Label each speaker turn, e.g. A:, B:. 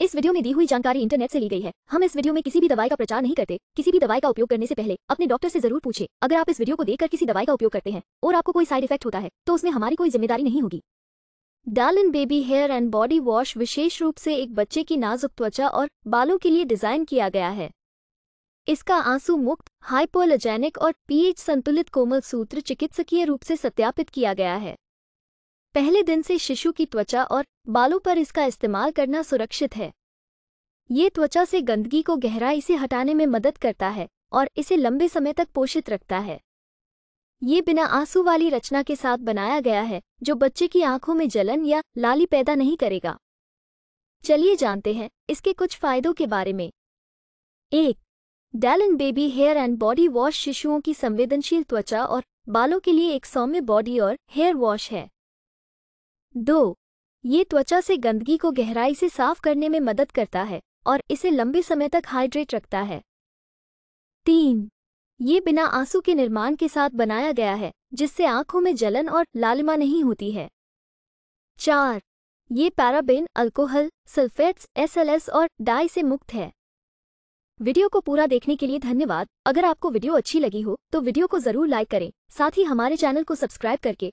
A: इस वीडियो में दी हुई जानकारी इंटरनेट से ली गई है हम इस वीडियो में किसी भी दवाई का प्रचार नहीं करते किसी भी दवाई का उपयोग करने से पहले अपने डॉक्टर से जरूर पूछे अगर आप इस वीडियो को देखकर किसी दवाई का उपयोग करते हैं और आपको कोई साइड इफेक्ट होता है तो उसमें हमारी कोई जिम्मेदारी नहीं होगी Dalan baby hair and body wash विशेष रूप से एक बच्चे की नाजुक त्वचा और बालों के लिए डिजाइन किया गया है इसका आंसू मुक्त हाइपोलोजेनिक और पीएच संतुलित कोमल सूत्र चिकित्सकीय रूप से सत्यापित किया गया है पहले दिन से शिशु की त्वचा और बालों पर इसका इस्तेमाल करना सुरक्षित है ये त्वचा से गंदगी को गहराई से हटाने में मदद करता है और इसे लंबे समय तक पोषित रखता है ये बिना आंसू वाली रचना के साथ बनाया गया है जो बच्चे की आंखों में जलन या लाली पैदा नहीं करेगा चलिए जानते हैं इसके कुछ फायदों के बारे में एक Dalan baby hair and body wash शिशुओं की संवेदनशील त्वचा और बालों के लिए एक सौम्य बॉडी और हेयर वॉश है दो ये त्वचा से गंदगी को गहराई से साफ करने में मदद करता है और इसे लंबे समय तक हाइड्रेट रखता है तीन ये बिना आंसू के निर्माण के साथ बनाया गया है जिससे आंखों में जलन और लालिमा नहीं होती है चार ये पैराबेन अल्कोहल सल्फेट्स एसएलएस और डाई से मुक्त है वीडियो को पूरा देखने के लिए धन्यवाद अगर आपको वीडियो अच्छी लगी हो तो वीडियो को जरूर लाइक करें साथ ही हमारे चैनल को सब्सक्राइब करके